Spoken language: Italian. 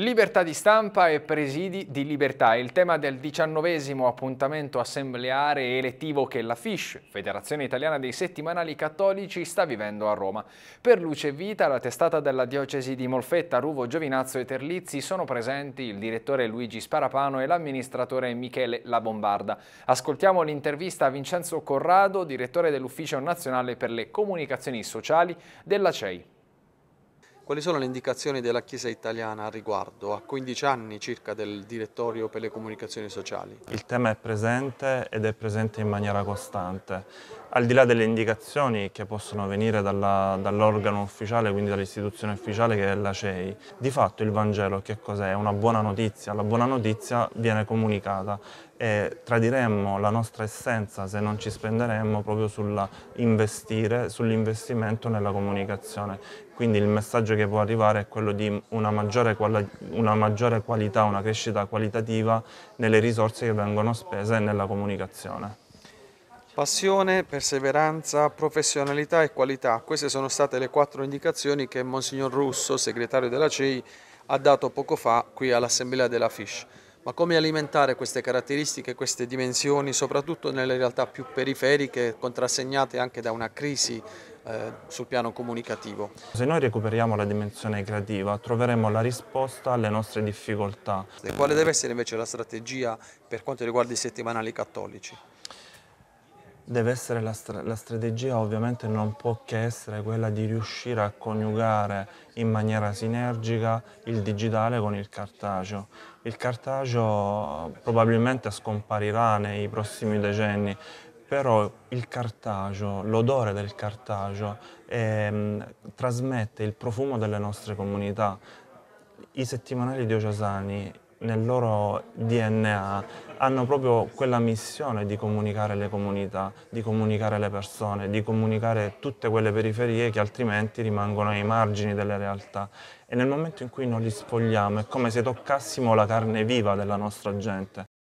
Libertà di stampa e presidi di libertà, il tema del diciannovesimo appuntamento assembleare elettivo che la FISH, Federazione Italiana dei Settimanali Cattolici, sta vivendo a Roma. Per Luce Vita, la testata della diocesi di Molfetta, Ruvo, Giovinazzo e Terlizzi sono presenti il direttore Luigi Sparapano e l'amministratore Michele Labombarda. Ascoltiamo l'intervista a Vincenzo Corrado, direttore dell'Ufficio Nazionale per le Comunicazioni Sociali della CEI. Quali sono le indicazioni della Chiesa italiana a riguardo, a 15 anni circa del direttorio per le comunicazioni sociali? Il tema è presente ed è presente in maniera costante. Al di là delle indicazioni che possono venire dall'organo dall ufficiale, quindi dall'istituzione ufficiale che è la CEI, di fatto il Vangelo che cos'è? È una buona notizia. La buona notizia viene comunicata e tradiremmo la nostra essenza se non ci spenderemmo proprio sull'investire, sull'investimento nella comunicazione. Quindi il messaggio che può arrivare è quello di una maggiore, una maggiore qualità, una crescita qualitativa nelle risorse che vengono spese nella comunicazione. Passione, perseveranza, professionalità e qualità. Queste sono state le quattro indicazioni che Monsignor Russo, segretario della CEI, ha dato poco fa qui all'Assemblea della FISH. Ma come alimentare queste caratteristiche, queste dimensioni, soprattutto nelle realtà più periferiche, contrassegnate anche da una crisi eh, sul piano comunicativo? Se noi recuperiamo la dimensione creativa, troveremo la risposta alle nostre difficoltà. E quale deve essere invece la strategia per quanto riguarda i settimanali cattolici? deve essere la, la, strategia ovviamente non può che essere quella di riuscire a coniugare in maniera sinergica il digitale con il cartaceo. Il cartaceo probabilmente scomparirà nei prossimi decenni, però il cartaceo, l'odore del cartaceo eh, trasmette il profumo delle nostre comunità. I settimanali diocesani nel loro DNA hanno proprio quella missione di comunicare le comunità, di comunicare le persone, di comunicare tutte quelle periferie che altrimenti rimangono ai margini delle realtà. E nel momento in cui non li sfogliamo è come se toccassimo la carne viva della nostra gente,